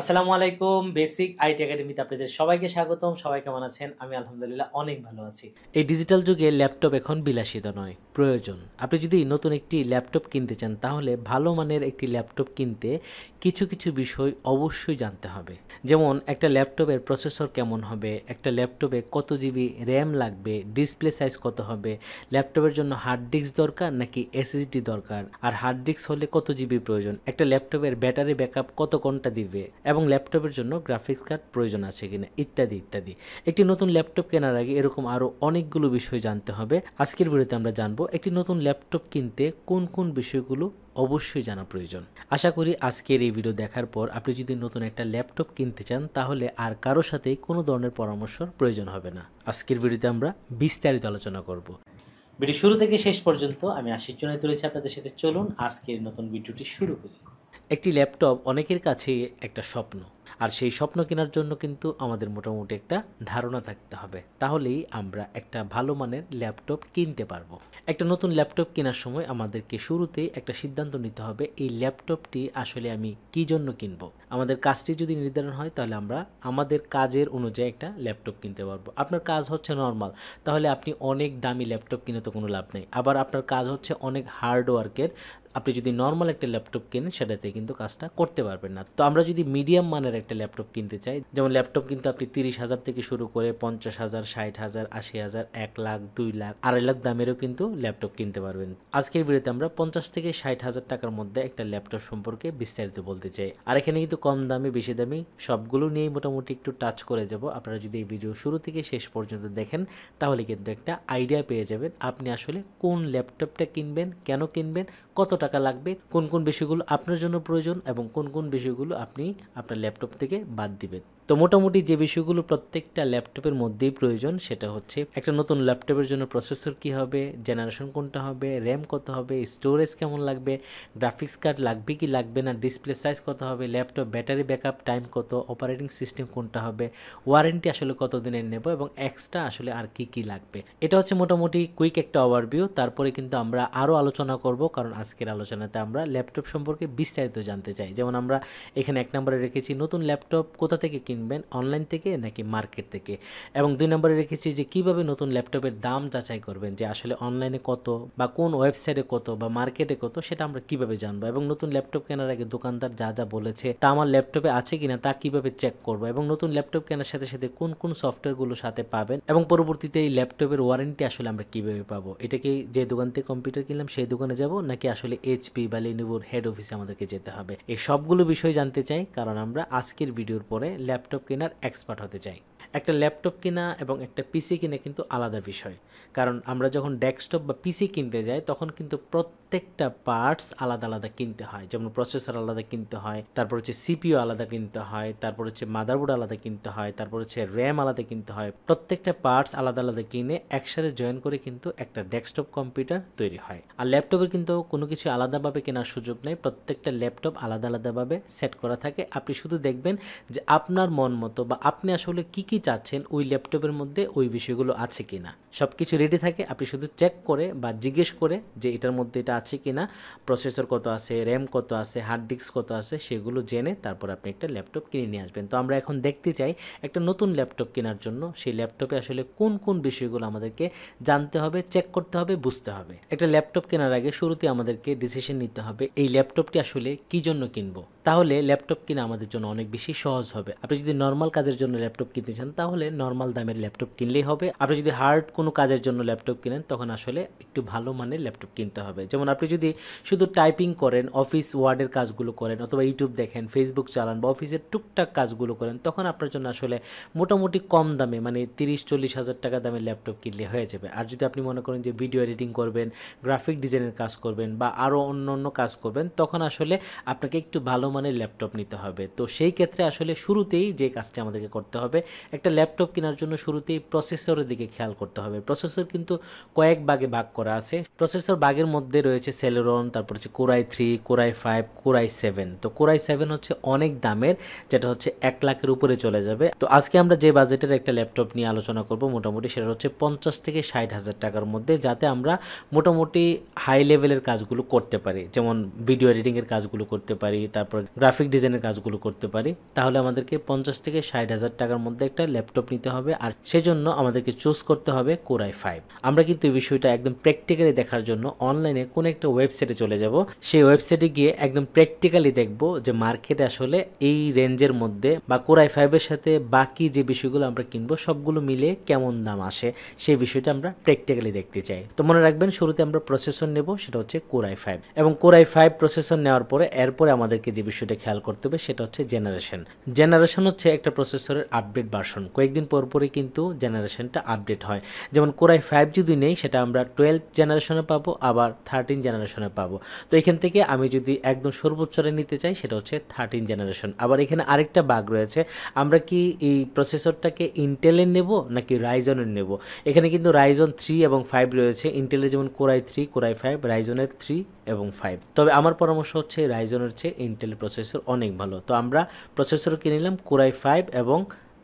আসসালামু আলাইকুম basic IT একাডেমিতে আপনাদের সবাইকে স্বাগতম সবাই কেমন আছেন আমি আলহামদুলিল্লাহ অনেক ভালো আছি এই ডিজিটাল যুগে ল্যাপটপ এখন বিলাসিত নয় প্রয়োজন আপনি যদি নতুন একটি ল্যাপটপ কিনতে চান তাহলে ভালো মানের একটি ল্যাপটপ কিনতে কিছু কিছু বিষয় অবশ্যই জানতে হবে যেমন একটা ল্যাপটপের প্রসেসর কেমন হবে একটা ল্যাপটপে কত জিবি র্যাম লাগবে ডিসপ্লে সাইজ কত হবে ল্যাপটপের জন্য হার্ড ডিস্ক দরকার নাকি এসএসডি দরকার আর হার্ড ডিস্ক হলে কত জিবি প্রয়োজন একটা ল্যাপটপের ব্যাটারি ব্যাকআপ কত কোনটা দিবে এবং ল্যাপটপের জন্য গ্রাফিক্স কার্ড প্রয়োজন আছে কিনা ইত্যাদি ইত্যাদি একটি নতুন ল্যাপটপ কেনার আগে এরকম আরও অনেকগুলো বিষয় জানতে হবে আজকের ভিডিওতে আমরা জানবো একটি নতুন ল্যাপটপ কিনতে কোন কোন বিষয়গুলো অবশ্যই জানা প্রয়োজন আশা করি আজকের এই ভিডিও দেখার পর আপনি যদি নতুন একটা ল্যাপটপ কিনতে চান তাহলে আর কারো সাথেই কোনো ধরনের পরামর্শর প্রয়োজন হবে না আজকের ভিডিওতে আমরা বিস্তারিত আলোচনা করব ভিডিও শুরু থেকে শেষ পর্যন্ত আমি আশির জন্য তুলেছি আপনাদের সাথে চলুন আজকের নতুন ভিডিওটি শুরু করি একটি ল্যাপটপ অনেকের কাছে একটা স্বপ্ন আর সেই স্বপ্ন কেনার জন্য কিন্তু আমাদের মোটামুটি একটা ধারণা থাকতে হবে তাহলেই আমরা একটা ভালো মানের ল্যাপটপ কিনতে পারবো একটা নতুন ল্যাপটপ কেনার সময় আমাদেরকে শুরুতেই একটা সিদ্ধান্ত নিতে হবে এই ল্যাপটপটি আসলে আমি কি জন্য কিনবো আমাদের কাজটি যদি নির্ধারণ হয় তাহলে আমরা আমাদের কাজের অনুযায়ী একটা ল্যাপটপ কিনতে পারবো আপনার কাজ হচ্ছে নর্মাল তাহলে আপনি অনেক দামি ল্যাপটপ কিনে তো কোনো লাভ নেই আবার আপনার কাজ হচ্ছে অনেক হার্ডওয়ার্কের আপনি যদি নর্মাল একটা ল্যাপটপ কেনেন সেটাতে কিন্তু কাজটা করতে পারবেন না তো আমরা যদি মিডিয়াম মানের একটা ল্যাপটপ কিনতে চাই যেমন ল্যাপটপ কিন্তু আপনি তিরিশ হাজার থেকে শুরু করে পঞ্চাশ হাজার ষাট হাজার আশি হাজার এক লাখ দুই লাখ আড়াই লাখ দামেরও কিন্তু ল্যাপটপ কিনতে পারবেন আজকের ভিডিওতে আমরা পঞ্চাশ থেকে ষাট হাজার টাকার মধ্যে একটা ল্যাপটপ সম্পর্কে বিস্তারিত বলতে চাই আর এখানে কিন্তু কম দামে বেশি দামি সবগুলো নিয়েই মোটামুটি একটু টাচ করে যাব আপনারা যদি এই ভিডিও শুরু থেকে শেষ পর্যন্ত দেখেন তাহলে কিন্তু একটা আইডিয়া পেয়ে যাবেন আপনি আসলে কোন ল্যাপটপটা কিনবেন কেন কিনবেন কত টাকা লাগবে কোন কোন বিষয়গুলো আপনার জন্য প্রয়োজন এবং কোন কোন বিষয়গুলো আপনি আপনার ল্যাপটপ থেকে বাদ দিবেন তো মোটামুটি যে বিষয়গুলো প্রত্যেকটা ল্যাপটপের মধ্যেই প্রয়োজন সেটা হচ্ছে একটা নতুন ল্যাপটপের জন্য প্রসেসর কি হবে জেনারেশন কোনটা হবে র্যাম কত হবে স্টোরেজ কেমন লাগবে গ্রাফিক্স কার্ড লাগবে কি লাগবে না ডিসপ্লে সাইজ কত হবে ল্যাপটপ ব্যাটারি ব্যাকআপ টাইম কত অপারেটিং সিস্টেম কোনটা হবে ওয়ারেন্টি আসলে কত দিনের নেব এবং এক্সট্রা আসলে আর কি কি লাগবে এটা হচ্ছে মোটামুটি কুইক একটা ওভারভিউ তারপরে কিন্তু আমরা আরও আলোচনা করব কারণ আজকের আলোচনাতে আমরা ল্যাপটপ সম্পর্কে বিস্তারিত জানতে চাই যেমন আমরা এখানে এক নম্বরে রেখেছি নতুন ল্যাপটপ কোথা থেকে কিন কিনবেন অনলাইন থেকে নাকি মার্কেট থেকে এবং দুই নম্বরে রেখেছি যে কিভাবে নতুন ল্যাপটপের দাম যাচাই করবেন যে আসলে অনলাইনে কত বা কোন ওয়েবসাইটে কত বা মার্কেটে কত সেটা আমরা কিভাবে জানবো এবং নতুন ল্যাপটপ কেনার আগে দোকানদার যা যা বলেছে তা আমার ল্যাপটপে আছে কিনা তা কিভাবে চেক করবো এবং নতুন ল্যাপটপ কেনার সাথে সাথে কোন কোন সফটওয়্যারগুলো সাথে পাবেন এবং পরবর্তীতে এই ল্যাপটপের ওয়ারেন্টি আসলে আমরা কিভাবে পাবো এটাকে যে দোকান থেকে কম্পিউটার কিনলাম সেই দোকানে যাব নাকি আসলে এইচপি বা লিনুবোর হেড অফিসে আমাদেরকে যেতে হবে এই সবগুলো বিষয় জানতে চাই কারণ আমরা আজকের ভিডিওর পরে ল্যাপটপ ল্যাপটপ কেনার এক্সপার্ট হতে চাই একটা ল্যাপটপ কিনা এবং একটা পিসি কিনা কিন্তু আলাদা বিষয় কারণ আমরা যখন ডেস্কটপ বা পিসি কিনতে যাই তখন কিন্তু প্রত্যেকটা পার্টস আলাদা আলাদা কিনতে হয় যেমন প্রসেসর আলাদা কিনতে হয় তারপর হচ্ছে সিপিও আলাদা কিনতে হয় তারপর হচ্ছে মাদারবোর্ড আলাদা কিনতে হয় তারপর হচ্ছে র্যাম আলাদা কিনতে হয় প্রত্যেকটা পার্টস আলাদা আলাদা কিনে একসাথে জয়েন করে কিন্তু একটা ডেস্কটপ কম্পিউটার তৈরি হয় আর ল্যাপটপের কিন্তু কোনো কিছু আলাদাভাবে কেনার সুযোগ নেই প্রত্যেকটা ল্যাপটপ আলাদা আলাদাভাবে সেট করা থাকে আপনি শুধু দেখবেন যে আপনার মন মতো বা আপনি আসলে কী কী কী চাচ্ছেন ওই ল্যাপটপের মধ্যে ওই বিষয়গুলো আছে কি না সব কিছু রেডি থাকে আপনি শুধু চেক করে বা জিজ্ঞেস করে যে এটার মধ্যে এটা আছে কি না প্রসেসর কত আছে র্যাম কত আছে হার্ড ডিস্ক কত আছে সেগুলো জেনে তারপর আপনি একটা ল্যাপটপ কিনে নিয়ে আসবেন তো আমরা এখন দেখতে চাই একটা নতুন ল্যাপটপ কেনার জন্য সেই ল্যাপটপে আসলে কোন কোন বিষয়গুলো আমাদেরকে জানতে হবে চেক করতে হবে বুঝতে হবে একটা ল্যাপটপ কেনার আগে শুরুতে আমাদেরকে ডিসিশন নিতে হবে এই ল্যাপটপটি আসলে কী জন্য কিনবো তাহলে ল্যাপটপ কিনা আমাদের জন্য অনেক বেশি সহজ হবে আপনি যদি নর্মাল কাজের জন্য ল্যাপটপ কিনতে চান তাহলে নর্মাল দামের ল্যাপটপ কিনলেই হবে আপনি যদি হার্ড কোনো কাজের জন্য ল্যাপটপ কিনেন তখন আসলে একটু ভালো মানের ল্যাপটপ কিনতে হবে যেমন আপনি যদি শুধু টাইপিং করেন অফিস ওয়ার্ডের কাজগুলো করেন অথবা ইউটিউব দেখেন ফেসবুক চালান বা অফিসের টুকটাক কাজগুলো করেন তখন আপনার জন্য আসলে মোটামুটি কম দামে মানে তিরিশ চল্লিশ হাজার টাকা দামের ল্যাপটপ কিনলে হয়ে যাবে আর যদি আপনি মনে করেন যে ভিডিও এডিটিং করবেন গ্রাফিক ডিজাইনের কাজ করবেন বা আরও অন্য অন্য কাজ করবেন তখন আসলে আপনাকে একটু ভালো মানের ল্যাপটপ নিতে হবে তো সেই ক্ষেত্রে আসলে শুরুতেই যে কাজটি আমাদেরকে করতে হবে একটা ল্যাপটপ কেনার জন্য শুরুতেই প্রসেসরের দিকে খেয়াল করতে হবে প্রসেসর কিন্তু কয়েক বাগে ভাগ করা আছে প্রসেসর বাগের মধ্যে রয়েছে সেলেরন তারপর হচ্ছে core i three core i five core i seven তো কোরাই সেভেন হচ্ছে অনেক দামের যেটা হচ্ছে এক লাখের উপরে চলে যাবে তো আজকে আমরা যে বাজেটের একটা ল্যাপটপ নিয়ে আলোচনা করব মোটামুটি সেটা হচ্ছে পঞ্চাশ থেকে ষাট হাজার টাকার মধ্যে যাতে আমরা মোটামুটি হাই লেভেলের কাজগুলো করতে পারি যেমন ভিডিও এডিটিংয়ের কাজগুলো করতে পারি তারপর গ্রাফিক ডিজাইনের কাজগুলো করতে পারি তাহলে আমাদেরকে পঞ্চাশ থেকে ষাট হাজার টাকার মধ্যে একটা ল্যাপটপ নিতে হবে আর সেজন্য আমাদেরকে চুজ করতে হবে কোরাই ফাইভ আমরা কিন্তু এই বিষয়টা একদম প্র্যাকটিক্যালি দেখার জন্য অনলাইনে কোনো একটা ওয়েবসাইটে চলে যাব সেই ওয়েবসাইটে গিয়ে একদম প্র্যাকটিক্যালি দেখব যে মার্কেটে আসলে এই রেঞ্জের মধ্যে বা কোরাই ফাইভের সাথে বাকি যে বিষয়গুলো আমরা কিনবো সবগুলো মিলে কেমন দাম আসে সেই বিষয়টা আমরা প্র্যাকটিক্যালি দেখতে চাই তো মনে রাখবেন শুরুতে আমরা প্রসেসর নেব সেটা হচ্ছে কোরাই ফাইভ এবং কোরাই ফাইভ প্রসেসর নেওয়ার পরে এরপরে আমাদেরকে যে বিষয়টা খেয়াল করতে হবে সেটা হচ্ছে জেনারেশন জেনারেশন হচ্ছে একটা প্রসেসরের আপডেট ভার্সন কয়েকদিন পরপরই কিন্তু জেনারেশনটা আপডেট হয় যেমন কোরাই ফাইভ যদি নেই সেটা আমরা টুয়েলভ জেনারেশনে পাবো আবার থার্টিন জেনারেশনে পাবো তো এখান থেকে আমি যদি একদম সর্বোচ্চরে নিতে চাই সেটা হচ্ছে থার্টিন জেনারেশন আবার এখানে আরেকটা বাগ রয়েছে আমরা কি এই প্রসেসরটাকে ইন্টেলের নেব নাকি রাইজনের নেব এখানে কিন্তু রাইজন থ্রি এবং ফাইভ রয়েছে ইন্টেলের যেমন কোরাই থ্রি কোরাই ফাইভ রাইজনের থ্রি এবং ফাইভ তবে আমার পরামর্শ হচ্ছে রাইজনের চেয়ে ইন্টেল প্রসেসর অনেক ভালো তো আমরা প্রসেসর কিনে নিলাম কোরাই ফাইভ এবং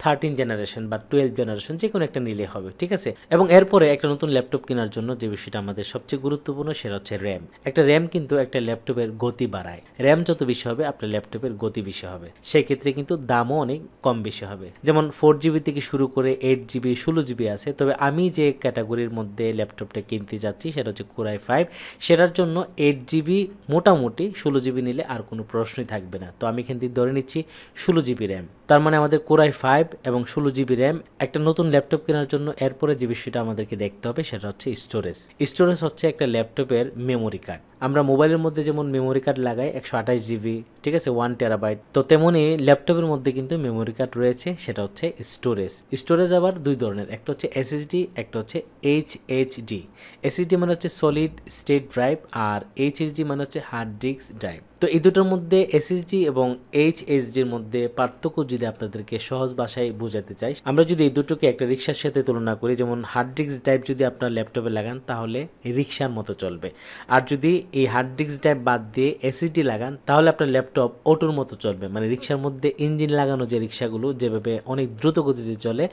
থার্টিন জেনারেশন বা টুয়েলভ জেনারেশন যে কোনো একটা নিলে হবে ঠিক আছে এবং এরপরে একটা নতুন ল্যাপটপ কেনার জন্য যে বিষয়টা আমাদের সবচেয়ে গুরুত্বপূর্ণ সেটা হচ্ছে র্যাম একটা র্যাম কিন্তু একটা ল্যাপটপের গতি বাড়ায় র্যাম যত বেশি হবে আপনার ল্যাপটপের গতি বেশি হবে সেক্ষেত্রে কিন্তু দামও অনেক কম বেশি হবে যেমন ফোর জিবি থেকে শুরু করে এইট জিবি ষোলো জিবি আছে তবে আমি যে ক্যাটাগরির মধ্যে ল্যাপটপটা কিনতে যাচ্ছি সেটা হচ্ছে কোরাই ফাইভ সেটার জন্য এইট জিবি মোটামুটি ষোলো জিবি নিলে আর কোনো প্রশ্নই থাকবে না তো আমি এখান থেকে ধরে নিচ্ছি ষোলো জিবি র্যাম তার মানে আমাদের কোরাই ফাইভ এবং ষোলো জিবি র্যাম একটা নতুন ল্যাপটপ কেনার জন্য এরপরে যে বিষয়টা আমাদেরকে দেখতে হবে সেটা হচ্ছে স্টোরেজ স্টোরেজ হচ্ছে একটা ল্যাপটপের মেমোরি কার্ড আমরা মোবাইলের মধ্যে যেমন মেমোরি কার্ড লাগাই একশো আঠাশ জিবি ঠিক আছে ওয়ান টেরাবাইট তো তেমনই ল্যাপটপের মধ্যে কিন্তু মেমোরি কার্ড রয়েছে সেটা হচ্ছে স্টোরেজ স্টোরেজ আবার দুই ধরনের একটা হচ্ছে এসএসডি একটা হচ্ছে এইচ এইচডি এসএসডি মানে হচ্ছে সলিড স্টেট ড্রাইভ আর এইচএসডি মানে হচ্ছে হার্ড ডিস্ক ড্রাইভ তো এই দুটোর মধ্যে এসএসজি এবং এইচএসজির মধ্যে পার্থক্য যদি আপনাদেরকে সহজ ভাষায় বোঝাতে চাই আমরা যদি এই দুটোকে একটা রিক্সার সাথে তুলনা করি যেমন হার্ড ডিস্ক ড্রাইভ যদি আপনার ল্যাপটপে লাগান তাহলে রিক্সার মতো চলবে আর যদি এই হার্ড ডিস্ক ড্রাইভ বাদ দিয়ে এসএসডি লাগান তাহলে আপনার ল্যাপটপ অটোর মতো চলবে মানে রিক্সার মধ্যে ইঞ্জিন লাগানো যে রিক্সাগুলো যেভাবে অনেক দ্রুত গতিতে চলে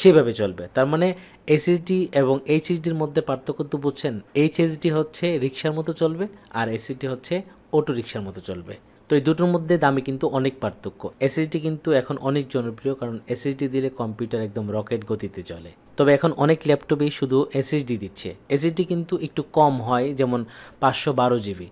সেভাবে চলবে তার মানে এসএসডি এবং এইচএসডির মধ্যে পার্থক্য তো বুঝছেন এইচএসডি হচ্ছে রিক্সার মতো চলবে আর এসএসডি হচ্ছে অটোরিকশার মতো চলবে তো এই দুটোর মধ্যে দামে কিন্তু অনেক পার্থক্য এসএসডি কিন্তু এখন অনেক জনপ্রিয় কারণ এসএসডি দিলে কম্পিউটার একদম রকেট গতিতে চলে তবে এখন অনেক ল্যাপটপেই শুধু এসএসডি দিচ্ছে এসএসডি কিন্তু একটু কম হয় যেমন পাঁচশো বারো জিবি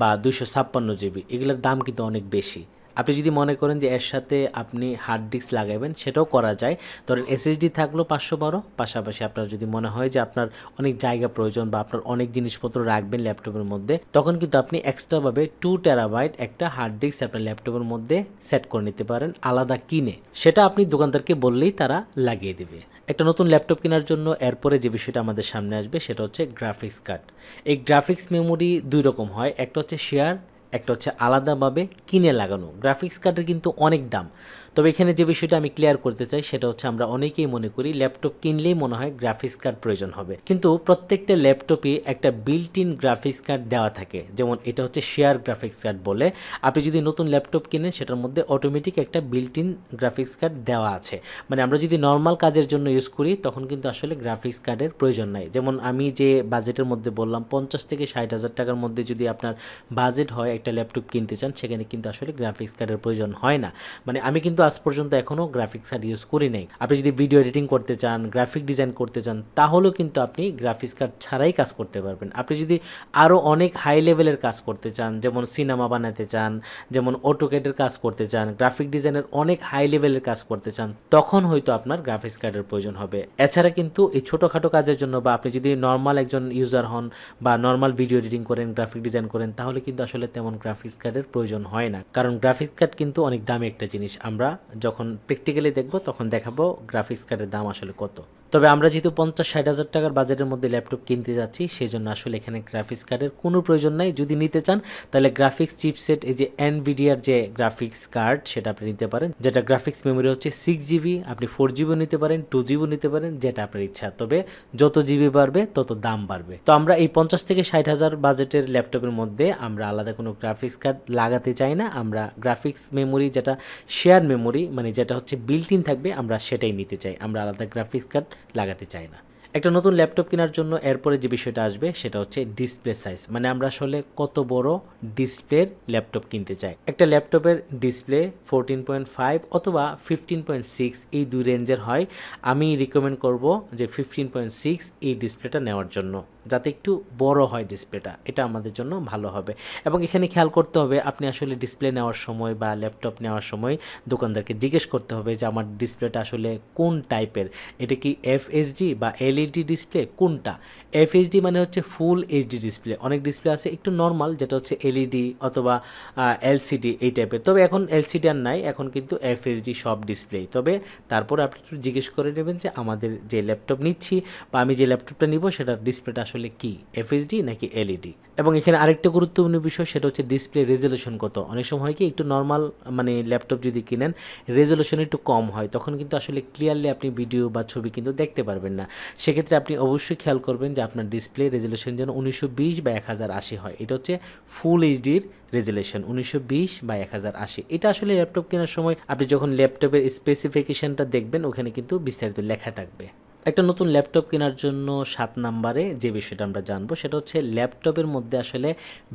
বা দুশো ছাপ্পান্ন জিবি এগুলোর দাম কিন্তু অনেক বেশি আপনি যদি মনে করেন যে এর সাথে আপনি হার্ড ডিস্ক লাগাবেন সেটাও করা যায় ধরেন এসএসডি থাকলো পাঁচশো বারো পাশাপাশি আপনার যদি মনে হয় যে আপনার অনেক জায়গা প্রয়োজন বা আপনার অনেক জিনিসপত্র রাখবেন ল্যাপটপের মধ্যে তখন কিন্তু আপনি এক্সট্রাভাবে টু টেরাবাইট একটা হার্ড ডিস্ক আপনার ল্যাপটপের মধ্যে সেট করে নিতে পারেন আলাদা কিনে সেটা আপনি দোকানদারকে বললেই তারা লাগিয়ে দেবে একটা নতুন ল্যাপটপ কেনার জন্য এরপরে যে বিষয়টা আমাদের সামনে আসবে সেটা হচ্ছে গ্রাফিক্স কার্ড এই গ্রাফিক্স মেমোরি দুই রকম হয় একটা হচ্ছে শেয়ার একটা হচ্ছে আলাদাভাবে কিনে লাগানো গ্রাফিক্স কার্ডের কিন্তু অনেক দাম তবে এখানে যে বিষয়টা আমি ক্লিয়ার করতে চাই সেটা হচ্ছে আমরা অনেকেই মনে করি ল্যাপটপ কিনলেই মনে হয় গ্রাফিক্স কার্ড প্রয়োজন হবে কিন্তু প্রত্যেকটা ল্যাপটপই একটা বিল্ট ইন গ্রাফিক্স কার্ড দেওয়া থাকে যেমন এটা হচ্ছে শেয়ার গ্রাফিক্স কার্ড বলে আপনি যদি নতুন ল্যাপটপ কিনেন সেটার মধ্যে অটোমেটিক একটা বিল্ট ইন গ্রাফিক্স কার্ড দেওয়া আছে মানে আমরা যদি নর্মাল কাজের জন্য ইউজ করি তখন কিন্তু আসলে গ্রাফিক্স কার্ডের প্রয়োজন নাই যেমন আমি যে বাজেটের মধ্যে বললাম পঞ্চাশ থেকে ষাট হাজার টাকার মধ্যে যদি আপনার বাজেট হয় একটা ল্যাপটপ কিনতে চান সেখানে কিন্তু আসলে গ্রাফিক্স কার্ডের প্রয়োজন হয় না মানে আমি কিন্তু আজ পর্যন্ত এখনও গ্রাফিক্স কার্ড ইউজ করি নাই আপনি যদি ভিডিও এডিটিং করতে চান গ্রাফিক ডিজাইন করতে চান তাহলেও কিন্তু আপনি গ্রাফিক্স কার্ড ছাড়াই কাজ করতে পারবেন আপনি যদি আরও অনেক হাই লেভেলের কাজ করতে চান যেমন সিনেমা বানাতে চান যেমন অটোকেটের কাজ করতে চান গ্রাফিক ডিজাইনের অনেক হাই লেভেলের কাজ করতে চান তখন হয়তো আপনার গ্রাফিক্স কার্ডের প্রয়োজন হবে এছাড়া কিন্তু এই ছোটোখাটো কাজের জন্য বা আপনি যদি নর্মাল একজন ইউজার হন বা নর্মাল ভিডিও এডিটিং করেন গ্রাফিক ডিজাইন করেন তাহলে কিন্তু আসলে তেমন গ্রাফিক্স কার্ডের প্রয়োজন হয় না কারণ গ্রাফিক্স কার্ড কিন্তু অনেক দামি একটা জিনিস আমরা যখন প্র্যাকটিক্যালি দেখব তখন দেখাবো গ্রাফিক্স কার্ডের দাম আসলে কত তবে আমরা যেহেতু পঞ্চাশ ষাট হাজার টাকার বাজেটের মধ্যে ল্যাপটপ কিনতে যাচ্ছি সেই জন্য আসলে এখানে গ্রাফিক্স কার্ডের কোনো প্রয়োজন নাই যদি নিতে চান তাহলে গ্রাফিক্স চিপসেট এই যে এনভিডিয়ার যে গ্রাফিক্স কার্ড সেটা আপনি নিতে পারেন যেটা গ্রাফিক্স মেমোরি হচ্ছে সিক্স জিবি আপনি ফোর জিবিও নিতে পারেন টু জিবিও নিতে পারেন যেটা আপনার ইচ্ছা তবে যত জিবি বাড়বে তত দাম বাড়বে তো আমরা এই পঞ্চাশ থেকে ষাট হাজার বাজেটের ল্যাপটপের মধ্যে আমরা আলাদা কোনো গ্রাফিক্স কার্ড লাগাতে চাই না আমরা গ্রাফিক্স মেমোরি যেটা শেয়ার মেমোরি মানে যেটা হচ্ছে বিল্ট ইন থাকবে আমরা সেটাই নিতে চাই আমরা আলাদা গ্রাফিক্স কার্ড লাগাতে চাই না একটা নতুন ল্যাপটপ কেনার জন্য এরপরে যে বিষয়টা আসবে সেটা হচ্ছে ডিসপ্লে সাইজ মানে আমরা আসলে কত বড় ডিসপ্লের ল্যাপটপ কিনতে চাই একটা ল্যাপটপের ডিসপ্লে ফোরটিন পয়েন্ট ফাইভ অথবা ফিফটিন পয়েন্ট সিক্স এই দুই রেঞ্জের হয় আমি রিকমেন্ড করব যে ফিফটিন পয়েন্ট সিক্স এই ডিসপ্লেটা নেওয়ার জন্য যাতে একটু বড় হয় ডিসপ্লেটা এটা আমাদের জন্য ভালো হবে এবং এখানে খেয়াল করতে হবে আপনি আসলে ডিসপ্লে নেওয়ার সময় বা ল্যাপটপ নেওয়ার সময় দোকানদারকে জিজ্ঞেস করতে হবে যে আমার ডিসপ্লেটা আসলে কোন টাইপের এটা কি এফএসডি বা এলইডি ডিসপ্লে e কোনটা এফএসডি মানে হচ্ছে ফুল এইচডি ডিসপ্লে অনেক ডিসপ্লে আছে একটু নর্মাল যেটা হচ্ছে এলইডি e অথবা এলসিডি এই টাইপের তবে এখন এলসিডি আর নাই এখন কিন্তু এফএসডি সব ডিসপ্লে তবে তারপর আপনি একটু জিজ্ঞেস করে নেবেন যে আমাদের যে ল্যাপটপ নিচ্ছি বা আমি যে ল্যাপটপটা নিব সেটার ডিসপ্লেটা আসলে কি এফএসডি নাকি এলইডি e এবং এখানে আরেকটা গুরুত্বপূর্ণ বিষয় সেটা হচ্ছে ডিসপ্লে রেজলিউশন কত অনেক সময় হয় কি একটু নর্মাল মানে ল্যাপটপ যদি কিনেন রেজলিউশন একটু কম হয় তখন কিন্তু আসলে ক্লিয়ারলি আপনি ভিডিও বা ছবি কিন্তু দেখতে পারবেন না সেক্ষেত্রে আপনি অবশ্যই খেয়াল করবেন যে আপনার ডিসপ্লে রেজলিউশন যেন উনিশশো বা এক হয় এটা হচ্ছে ফুল এইচডির রেজুলেশন উনিশশো বা এক এটা আসলে ল্যাপটপ কেনার সময় আপনি যখন ল্যাপটপের স্পেসিফিকেশনটা দেখবেন ওখানে কিন্তু বিস্তারিত লেখা থাকবে একটা নতুন ল্যাপটপ কেনার জন্য সাত নাম্বারে যে বিষয়টা আমরা জানবো সেটা হচ্ছে ল্যাপটপের মধ্যে আসলে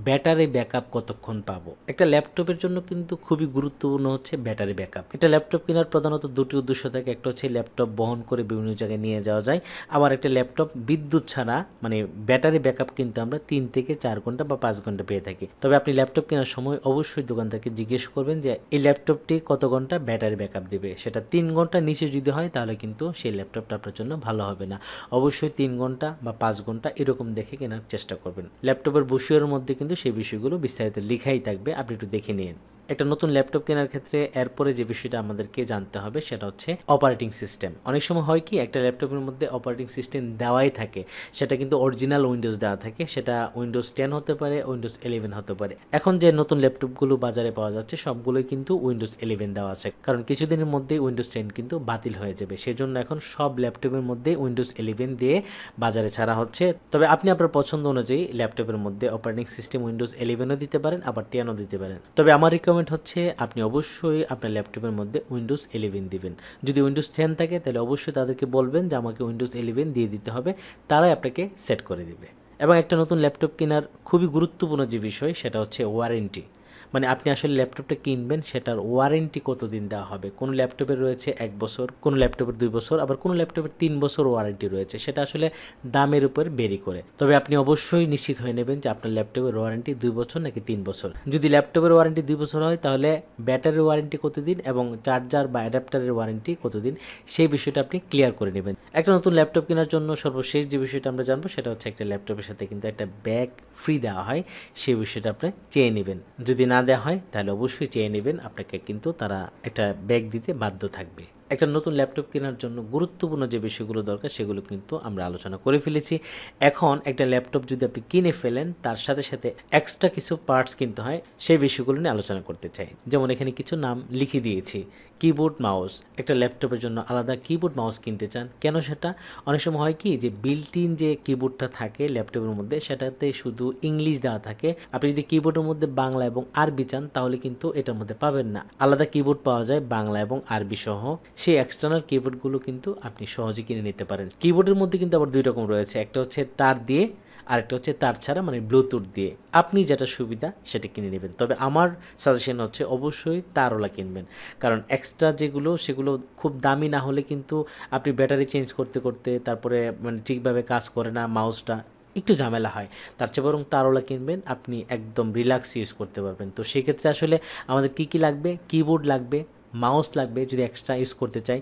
ব্যাটারি ব্যাকআপ কতক্ষণ পাবো একটা ল্যাপটপের জন্য কিন্তু খুবই গুরুত্বপূর্ণ হচ্ছে ব্যাটারি ব্যাকআপ একটা ল্যাপটপ কেনার প্রধানত দুটি উদ্দেশ্য থাকে একটা হচ্ছে ল্যাপটপ বহন করে বিভিন্ন জায়গায় নিয়ে যাওয়া যায় আবার একটা ল্যাপটপ বিদ্যুৎ ছাড়া মানে ব্যাটারি ব্যাকআপ কিন্তু আমরা তিন থেকে চার ঘন্টা বা পাঁচ ঘন্টা পেয়ে থাকি তবে আপনি ল্যাপটপ কেনার সময় অবশ্যই থেকে জিজ্ঞেস করবেন যে এই ল্যাপটপটি কত ঘন্টা ব্যাটারি ব্যাকআপ দেবে সেটা তিন ঘন্টা নিচে যদি হয় তাহলে কিন্তু সেই ল্যাপটপটা আপনার জন্য জন্য ভালো হবে না অবশ্যই তিন ঘন্টা বা পাঁচ ঘন্টা এরকম দেখে কেনার চেষ্টা করবেন ল্যাপটপের বসিওর মধ্যে কিন্তু সেই বিষয়গুলো বিস্তারিত লেখাই থাকবে আপনি একটু দেখে নিন একটা নতুন ল্যাপটপ কেনার ক্ষেত্রে এরপরে যে বিষয়টা আমাদেরকে জানতে হবে সেটা হচ্ছে অপারেটিং সিস্টেম অনেক সময় হয় কি একটা ল্যাপটপের মধ্যে অপারেটিং সিস্টেম দেওয়াই থাকে সেটা কিন্তু অরিজিনাল উইন্ডোজ দেওয়া থাকে সেটা উইন্ডোজ টেন হতে পারে উইন্ডোজ ইলেভেন হতে পারে এখন যে নতুন ল্যাপটপগুলো বাজারে পাওয়া যাচ্ছে সবগুলোই কিন্তু উইন্ডোজ ইলেভেন দেওয়া আছে কারণ কিছুদিনের মধ্যে উইন্ডোজ টেন কিন্তু বাতিল হয়ে যাবে সেজন্য এখন সব ল্যাপটপের মধ্যে উইন্ডোজ ইলেভেন দিয়ে বাজারে ছাড়া হচ্ছে তবে আপনি আপনার পছন্দ অনুযায়ী ল্যাপটপের মধ্যে অপারেটিং সিস্টেম উইন্ডোজ ইলেভেনও দিতে পারেন আবার টেনও দিতে পারেন তবে আমার রিকমেন্ড হচ্ছে আপনি অবশ্যই আপনার ল্যাপটপের মধ্যে উইন্ডোজ ইলেভেন দিবেন যদি উইন্ডোজ টেন থাকে তাহলে অবশ্যই তাদেরকে বলবেন যে আমাকে উইন্ডোজ ইলেভেন দিয়ে দিতে হবে তারাই আপনাকে সেট করে দিবে এবং একটা নতুন ল্যাপটপ কেনার খুবই গুরুত্বপূর্ণ যে বিষয় সেটা হচ্ছে ওয়ারেন্টি মানে আপনি আসলে ল্যাপটপটা কিনবেন সেটার ওয়ারেন্টি কতদিন দেওয়া হবে কোন ল্যাপটপের রয়েছে এক বছর কোন ল্যাপটপের দুই বছর আবার কোন ল্যাপটপের তিন বছর ওয়ারেন্টি রয়েছে সেটা আসলে দামের উপর বেরি করে তবে আপনি অবশ্যই নিশ্চিত হয়ে নেবেন যে আপনার ল্যাপটপের ওয়ারেন্টি দুই বছর নাকি তিন বছর যদি ল্যাপটপের ওয়ারেন্টি দুই বছর হয় তাহলে ব্যাটারির ওয়ারেন্টি কতদিন এবং চার্জার বা অ্যাডাপ্টারের ওয়ারেন্টি কতদিন সেই বিষয়টা আপনি ক্লিয়ার করে নেবেন একটা নতুন ল্যাপটপ কেনার জন্য সর্বশেষ যে বিষয়টা আমরা জানবো সেটা হচ্ছে একটা ল্যাপটপের সাথে কিন্তু একটা ব্যাগ ফ্রি দেওয়া হয় সেই বিষয়টা আপনি চেয়ে নেবেন যদি না দেওয়া হয় তাহলে অবশ্যই চেয়ে নেবেন আপনাকে কিন্তু তারা একটা ব্যাগ দিতে বাধ্য থাকবে একটা নতুন ল্যাপটপ কেনার জন্য গুরুত্বপূর্ণ যে বিষয়গুলো দরকার সেগুলো কিন্তু আমরা আলোচনা করে ফেলেছি এখন একটা ল্যাপটপ যদি আপনি কিনে ফেলেন তার সাথে সাথে এক্সট্রা কিছু পার্টস কিনতে হয় সেই বিষয়গুলো নিয়ে আলোচনা করতে চাই যেমন এখানে কিছু নাম লিখে দিয়েছি কিবোর্ড মাউস একটা ল্যাপটপের জন্য আলাদা কিবোর্ড মাউস কিনতে চান কেন সেটা অনেক সময় হয় কি যে বিল্ট ইন যে কিবোর্ডটা থাকে ল্যাপটপের মধ্যে সেটাতে শুধু ইংলিশ দেওয়া থাকে আপনি যদি কিবোর্ডের মধ্যে বাংলা এবং আরবি চান তাহলে কিন্তু এটার মধ্যে পাবেন না আলাদা কিবোর্ড পাওয়া যায় বাংলা এবং আরবি সহ সেই এক্সটার্নাল কিবোর্ডগুলো কিন্তু আপনি সহজে কিনে নিতে পারেন কিবোর্ডের মধ্যে কিন্তু আবার দুই রকম রয়েছে একটা হচ্ছে তার দিয়ে আরেকটা হচ্ছে তার ছাড়া মানে ব্লুটুথ দিয়ে আপনি যেটা সুবিধা সেটা কিনে নেবেন তবে আমার সাজেশন হচ্ছে অবশ্যই তারওয়ালা কিনবেন কারণ এক্সট্রা যেগুলো সেগুলো খুব দামি না হলে কিন্তু আপনি ব্যাটারি চেঞ্জ করতে করতে তারপরে মানে ঠিকভাবে কাজ করে না মাউসটা একটু ঝামেলা হয় তার চেয়ে বরং তারওয়ালা কিনবেন আপনি একদম রিল্যাক্স ইউজ করতে পারবেন তো সেক্ষেত্রে আসলে আমাদের কি কি লাগবে কিবোর্ড লাগবে মাউস লাগবে যদি এক্সট্রা ইউজ করতে চাই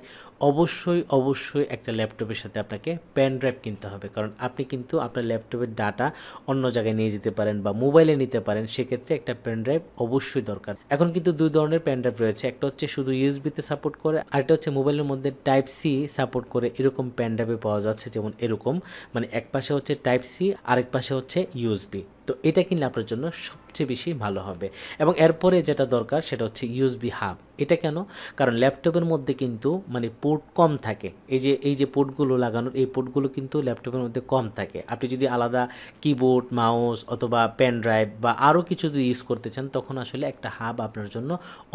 অবশ্যই অবশ্যই একটা ল্যাপটপের সাথে আপনাকে পেন ড্রাইভ কিনতে হবে কারণ আপনি কিন্তু আপনার ল্যাপটপের ডাটা অন্য জায়গায় নিয়ে যেতে পারেন বা মোবাইলে নিতে পারেন সেক্ষেত্রে একটা পেন ড্রাইভ অবশ্যই দরকার এখন কিন্তু দুই ধরনের পেন ড্রাইভ রয়েছে একটা হচ্ছে শুধু ইউএসবিতে সাপোর্ট করে আরেকটা হচ্ছে মোবাইলের মধ্যে টাইপ সি সাপোর্ট করে এরকম পেন ড্রাইভে পাওয়া যাচ্ছে যেমন এরকম মানে এক পাশে হচ্ছে টাইপ সি আরেক পাশে হচ্ছে ইউএসবি তো এটা কিনলে আপনার জন্য সবচেয়ে বেশি ভালো হবে এবং এরপরে যেটা দরকার সেটা হচ্ছে ইউএসবি হাব এটা কেন কারণ ল্যাপটপের মধ্যে কিন্তু মানে পোর্ট কম থাকে এই যে এই যে পোর্টগুলো লাগানোর এই পোর্টগুলো কিন্তু ল্যাপটপের মধ্যে কম থাকে আপনি যদি আলাদা কিবোর্ড মাউস অথবা পেন ড্রাইভ বা আরও কিছু যদি ইউজ করতে চান তখন আসলে একটা হাব আপনার জন্য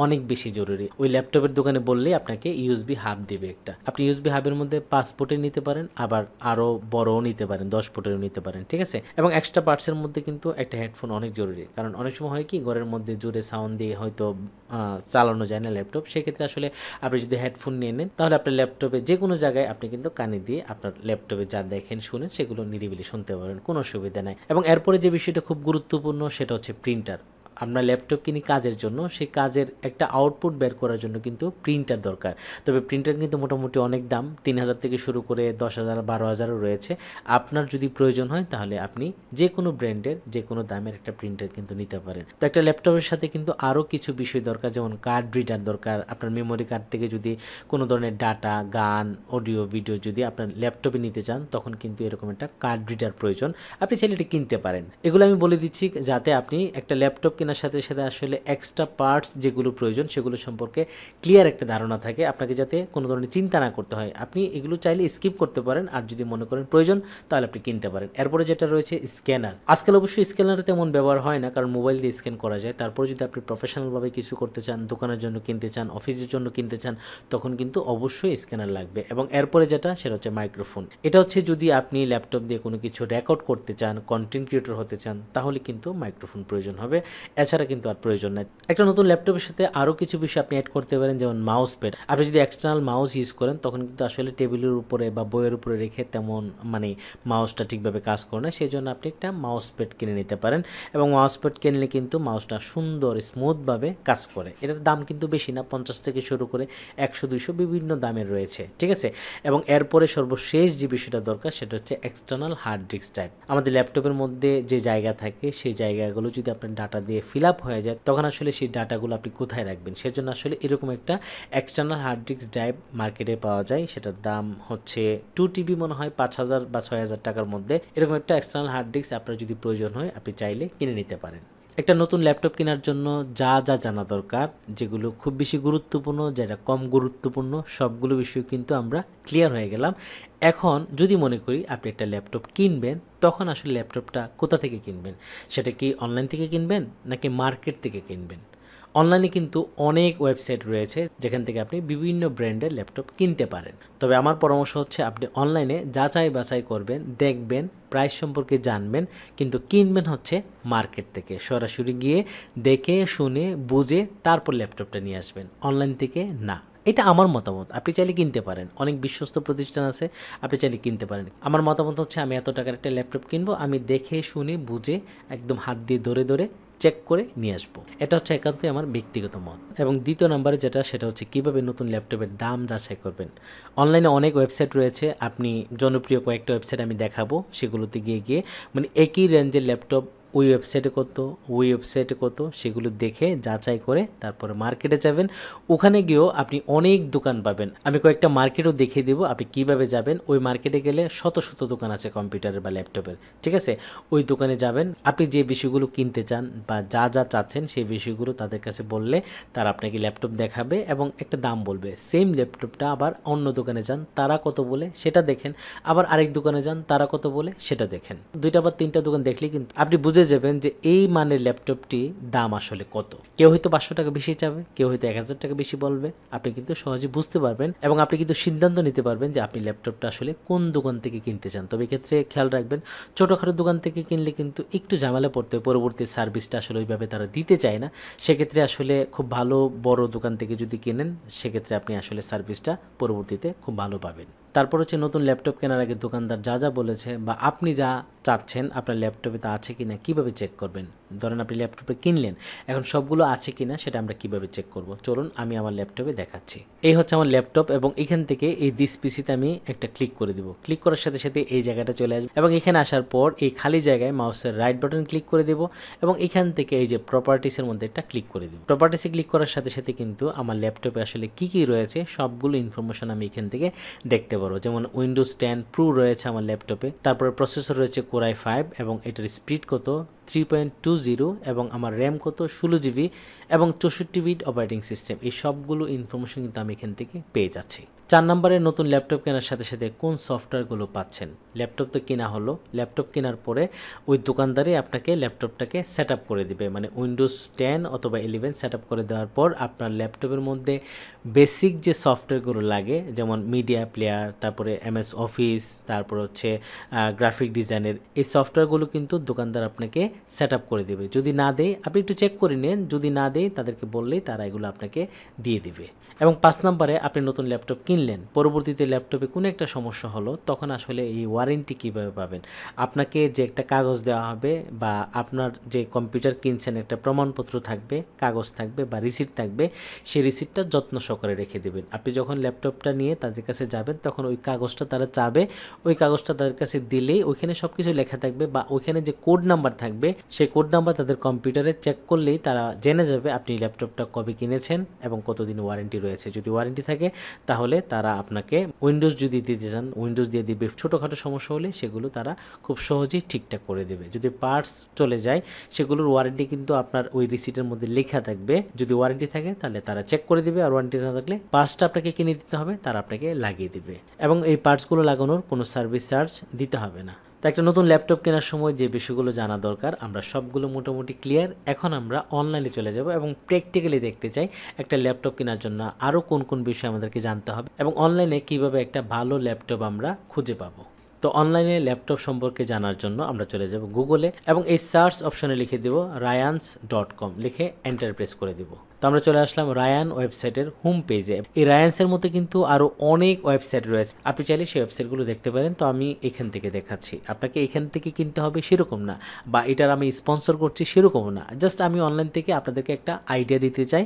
অনেক বেশি জরুরি ওই ল্যাপটপের দোকানে বললেই আপনাকে ইউএসবি হাব দেবে একটা আপনি ইউএসবি হাবের মধ্যে পাসপোর্টে নিতে পারেন আবার আরও বড়ও নিতে পারেন দশ পোর্টেরও নিতে পারেন ঠিক আছে এবং এক্সট্রা পার্টসের মধ্যে কিন্তু একটা হেডফোন অনেক জরুরি কারণ অনেক সময় হয় কি ঘরের মধ্যে জোরে সাউন্ড দিয়ে হয়তো চালানো যায় না ল্যাপটপ সেক্ষেত্রে আসলে আপনি যদি হেডফোন নিয়ে নেন তাহলে আপনার ল্যাপটপে যে কোনো জায়গায় আপনি কিন্তু কানে দিয়ে আপনার ল্যাপটপে যা দেখেন শুনেন সেগুলো নিরিবিলি শুনতে পারেন কোনো অসুবিধা নাই এবং এরপরে যে বিষয়টা খুব গুরুত্বপূর্ণ সেটা হচ্ছে প্রিন্টার আমরা ল্যাপটপ কিনি কাজের জন্য সেই কাজের একটা আউটপুট বের করার জন্য কিন্তু প্রিন্টার দরকার তবে প্রিন্টার কিন্তু মোটামুটি অনেক দাম তিন হাজার থেকে শুরু করে দশ হাজার বারো হাজারও রয়েছে আপনার যদি প্রয়োজন হয় তাহলে আপনি যে কোনো ব্র্যান্ডের যে কোনো দামের একটা প্রিন্টার কিন্তু নিতে পারেন তো একটা ল্যাপটপের সাথে কিন্তু আরও কিছু বিষয় দরকার যেমন কার্ড রিডার দরকার আপনার মেমোরি কার্ড থেকে যদি কোনো ধরনের ডাটা গান অডিও ভিডিও যদি আপনার ল্যাপটপে নিতে চান তখন কিন্তু এরকম একটা কার্ড রিডার প্রয়োজন আপনি চাইলে কিনতে পারেন এগুলো আমি বলে দিচ্ছি যাতে আপনি একটা ল্যাপটপ কেনার সাথে সাথে আসলে এক্সট্রা পার্টস যেগুলো প্রয়োজন সেগুলো সম্পর্কে ক্লিয়ার একটা ধারণা থাকে আপনাকে যাতে কোনো ধরনের চিন্তা না করতে হয় আপনি এগুলো চাইলে স্কিপ করতে পারেন আর যদি মনে করেন প্রয়োজন তাহলে আপনি কিনতে পারেন এরপরে যেটা রয়েছে স্ক্যানার আজকাল অবশ্যই স্ক্যানার তেমন ব্যবহার হয় না কারণ মোবাইল দিয়ে স্ক্যান করা যায় তারপরে যদি আপনি প্রফেশনালভাবে কিছু করতে চান দোকানের জন্য কিনতে চান অফিসের জন্য কিনতে চান তখন কিন্তু অবশ্যই স্ক্যানার লাগবে এবং এরপরে যেটা সেটা হচ্ছে মাইক্রোফোন এটা হচ্ছে যদি আপনি ল্যাপটপ দিয়ে কোনো কিছু রেকর্ড করতে চান কন্টেন্ট ক্রিয়েটর হতে চান তাহলে কিন্তু মাইক্রোফোন প্রয়োজন হবে এছাড়া কিন্তু আর প্রয়োজন নেই একটা নতুন ল্যাপটপের সাথে আরও কিছু বিষয় আপনি অ্যাড করতে পারেন যেমন মাউস প্যাড আপনি যদি এক্সটার্নাল মাউস ইউজ করেন তখন কিন্তু আসলে টেবিলের উপরে বা বইয়ের উপরে রেখে তেমন মানে মাউসটা ঠিকভাবে কাজ করে না সেই জন্য আপনি একটা মাউস প্যাড কিনে নিতে পারেন এবং মাউস প্যাড কিনলে কিন্তু মাউসটা সুন্দর স্মুথভাবে কাজ করে এটার দাম কিন্তু বেশি না পঞ্চাশ থেকে শুরু করে একশো দুইশো বিভিন্ন দামের রয়েছে ঠিক আছে এবং এরপরে সর্বশেষ যে বিষয়টা দরকার সেটা হচ্ছে এক্সটার্নাল হার্ড ডিস্ক টাইপ আমাদের ল্যাপটপের মধ্যে যে জায়গা থাকে সেই জায়গাগুলো যদি আপনার ডাটা দিয়ে ফিল আপ হয়ে যায় তখন আসলে সেই ডাটাগুলো আপনি কোথায় রাখবেন সেজন্য আসলে এরকম একটা এক্সটার্নাল হার্ড ডিস্ক ড্রাইভ মার্কেটে পাওয়া যায় সেটার দাম হচ্ছে টু টিবি মনে হয় পাঁচ হাজার বা ছয় হাজার টাকার মধ্যে এরকম একটা এক্সটার্নাল হার্ড ডিস্ক আপনার যদি প্রয়োজন হয় আপনি চাইলে কিনে নিতে পারেন একটা নতুন ল্যাপটপ কেনার জন্য যা যা জানা দরকার যেগুলো খুব বেশি গুরুত্বপূর্ণ যেটা কম গুরুত্বপূর্ণ সবগুলো বিষয় কিন্তু আমরা ক্লিয়ার হয়ে গেলাম এখন যদি মনে করি আপনি একটা ল্যাপটপ কিনবেন তখন আসলে ল্যাপটপটা কোথা থেকে কিনবেন সেটা কি অনলাইন থেকে কিনবেন নাকি মার্কেট থেকে কিনবেন অনলাইনে কিন্তু অনেক ওয়েবসাইট রয়েছে যেখান থেকে আপনি বিভিন্ন ব্র্যান্ডের ল্যাপটপ কিনতে পারেন তবে আমার পরামর্শ হচ্ছে আপনি অনলাইনে যাচাই বাছাই করবেন দেখবেন প্রাইস সম্পর্কে জানবেন কিন্তু কিনবেন হচ্ছে মার্কেট থেকে সরাসরি গিয়ে দেখে শুনে বুঝে তারপর ল্যাপটপটা নিয়ে আসবেন অনলাইন থেকে না এটা আমার মতামত আপনি চাইলে কিনতে পারেন অনেক বিশ্বস্ত প্রতিষ্ঠান আছে আপনি চাইলে কিনতে পারেন আমার মতামত হচ্ছে আমি এত টাকার একটা ল্যাপটপ কিনবো আমি দেখে শুনে বুঝে একদম হাত দিয়ে ধরে ধরে চেক করে নিয়ে আসবো এটা হচ্ছে একান্তই আমার ব্যক্তিগত মত এবং দ্বিতীয় নম্বরে যেটা সেটা হচ্ছে কীভাবে নতুন ল্যাপটপের দাম যাচাই করবেন অনলাইনে অনেক ওয়েবসাইট রয়েছে আপনি জনপ্রিয় কয়েকটা ওয়েবসাইট আমি দেখাবো সেগুলোতে গিয়ে গিয়ে মানে একই রেঞ্জের ল্যাপটপ ওই ওয়েবসাইটে কত ওই ওয়েবসাইটে কত সেগুলো দেখে যাচাই করে তারপরে মার্কেটে যাবেন ওখানে গিয়েও আপনি অনেক দোকান পাবেন আমি কয়েকটা মার্কেটও দেখিয়ে দেবো আপনি কিভাবে যাবেন ওই মার্কেটে গেলে শত শত দোকান আছে কম্পিউটারের বা ল্যাপটপের ঠিক আছে ওই দোকানে যাবেন আপনি যে বিষয়গুলো কিনতে চান বা যা যা চাচ্ছেন সেই বিষয়গুলো তাদের কাছে বললে তারা আপনাকে ল্যাপটপ দেখাবে এবং একটা দাম বলবে সেম ল্যাপটপটা আবার অন্য দোকানে যান তারা কত বলে সেটা দেখেন আবার আরেক দোকানে যান তারা কত বলে সেটা দেখেন দুইটা বা তিনটা দোকান দেখলে কিন্তু আপনি বুঝে বুঝে যাবেন যে এই মানের ল্যাপটপটি দাম আসলে কত কেউ হয়তো পাঁচশো টাকা বেশি চাবে কেউ হয়তো এক হাজার টাকা বেশি বলবে আপনি কিন্তু সহজে বুঝতে পারবেন এবং আপনি কিন্তু সিদ্ধান্ত নিতে পারবেন যে আপনি ল্যাপটপটা আসলে কোন দোকান থেকে কিনতে চান তবে এক্ষেত্রে খেয়াল রাখবেন ছোটোখাটো দোকান থেকে কিনলে কিন্তু একটু ঝামেলা পড়তে পরবর্তী সার্ভিসটা আসলে ওইভাবে তারা দিতে চায় না সেক্ষেত্রে আসলে খুব ভালো বড় দোকান থেকে যদি কেনেন সেক্ষেত্রে আপনি আসলে সার্ভিসটা পরবর্তীতে খুব ভালো পাবেন তারপর হচ্ছে নতুন ল্যাপটপ কেনার আগে দোকানদার যা যা বলেছে বা আপনি যা চাচ্ছেন আপনার ল্যাপটপে তা আছে কি না কীভাবে চেক করবেন ধরেন আপনি ল্যাপটপে কিনলেন এখন সবগুলো আছে কি না সেটা আমরা কিভাবে চেক করব চলুন আমি আমার ল্যাপটপে দেখাচ্ছি এই হচ্ছে আমার ল্যাপটপ এবং এখান থেকে এই দিস পিসিতে আমি একটা ক্লিক করে দিব ক্লিক করার সাথে সাথে এই জায়গাটা চলে আসবে এবং এখানে আসার পর এই খালি জায়গায় মাউসের রাইট বাটন ক্লিক করে দেব এবং এখান থেকে এই যে প্রপার্টিসের মধ্যে একটা ক্লিক করে দেব প্রপার্টিসে ক্লিক করার সাথে সাথে কিন্তু আমার ল্যাপটপে আসলে কি কি রয়েছে সবগুলো ইনফরমেশন আমি এখান থেকে দেখতে পারবো যেমন উইন্ডোজ টেন প্রু রয়েছে আমার ল্যাপটপে তারপরে প্রসেসর রয়েছে কোরাই ফাইভ এবং এটার স্পিড কত থ্রি পয়েন্ট টু জিরো এবং আমার র্যাম কত ষোলো জিবি এবং চৌষট্টি বিট অপারেটিং সিস্টেম এই সবগুলো ইনফরমেশন কিন্তু আমি এখান থেকে পেয়ে যাচ্ছি চার নম্বরের নতুন ল্যাপটপ কেনার সাথে সাথে কোন সফটওয়্যারগুলো পাচ্ছেন ল্যাপটপ তো কেনা হলো ল্যাপটপ কেনার পরে ওই দোকানদারই আপনাকে ল্যাপটপটাকে সেট করে দিবে মানে উইন্ডোজ টেন অথবা ইলেভেন সেট করে দেওয়ার পর আপনার ল্যাপটপের মধ্যে বেসিক যে সফটওয়্যারগুলো লাগে যেমন মিডিয়া প্লেয়ার তারপরে এমএস অফিস তারপর হচ্ছে গ্রাফিক ডিজাইনের এই সফটওয়্যারগুলো কিন্তু দোকানদার আপনাকে সেট করে দেবে যদি না দেয় আপনি একটু চেক করে নেন যদি না দেয় তাদেরকে বললেই তারা এগুলো আপনাকে দিয়ে দিবে এবং পাঁচ নম্বরে আপনি নতুন ল্যাপটপ কিনে কিনলেন পরবর্তীতে ল্যাপটপে কোনো একটা সমস্যা হলো তখন আসলে এই ওয়ারেন্টি কীভাবে পাবেন আপনাকে যে একটা কাগজ দেওয়া হবে বা আপনার যে কম্পিউটার কিনছেন একটা প্রমাণপত্র থাকবে কাগজ থাকবে বা রিসিট থাকবে সেই রিসিটটা যত্ন সহকারে রেখে দেবেন আপনি যখন ল্যাপটপটা নিয়ে তাদের কাছে যাবেন তখন ওই কাগজটা তারা চাবে ওই কাগজটা তাদের কাছে দিলেই ওইখানে সব কিছু লেখা থাকবে বা ওইখানে যে কোড নাম্বার থাকবে সেই কোড নাম্বার তাদের কম্পিউটারে চেক করলেই তারা জেনে যাবে আপনি ল্যাপটপটা কবে কিনেছেন এবং কতদিন ওয়ারেন্টি রয়েছে যদি ওয়ারেন্টি থাকে তাহলে তারা আপনাকে উইন্ডোজ যদি দিতে চান উইন্ডোজ দিয়ে দিবে ছোটোখাটো সমস্যা হলে সেগুলো তারা খুব সহজেই ঠিকঠাক করে দেবে যদি পার্টস চলে যায় সেগুলোর ওয়ারেন্টি কিন্তু আপনার ওই রিসিটের মধ্যে লেখা থাকবে যদি ওয়ারেন্টি থাকে তাহলে তারা চেক করে দেবে আর ওয়ারেন্টি না থাকলে পার্টসটা আপনাকে কিনে দিতে হবে তারা আপনাকে লাগিয়ে দিবে এবং এই পার্টসগুলো লাগানোর কোনো সার্ভিস চার্জ দিতে হবে না একটা নতুন ল্যাপটপ কেনার সময় যে বিষয়গুলো জানা দরকার আমরা সবগুলো মোটামুটি ক্লিয়ার এখন আমরা অনলাইনে চলে যাব এবং প্র্যাকটিক্যালি দেখতে চাই একটা ল্যাপটপ কেনার জন্য আরও কোন কোন বিষয় আমাদেরকে জানতে হবে এবং অনলাইনে কিভাবে একটা ভালো ল্যাপটপ আমরা খুঁজে পাবো তো অনলাইনে ল্যাপটপ সম্পর্কে জানার জন্য আমরা চলে যাব গুগলে এবং এই সার্চ অপশনে লিখে দেব রায়ান্স ডট কম লিখে এন্টারপ্রেস করে দেবো তো আমরা চলে আসলাম রায়ান ওয়েবসাইটের হোম পেজে এই রায়ান্সের মধ্যে কিন্তু আরও অনেক ওয়েবসাইট রয়েছে আপনি চাইলে সেই ওয়েবসাইটগুলো দেখতে পারেন তো আমি এখান থেকে দেখাচ্ছি আপনাকে এখান থেকে কিনতে হবে সেরকম না বা এটার আমি স্পন্সর করছি সেরকম না জাস্ট আমি অনলাইন থেকে আপনাদেরকে একটা আইডিয়া দিতে চাই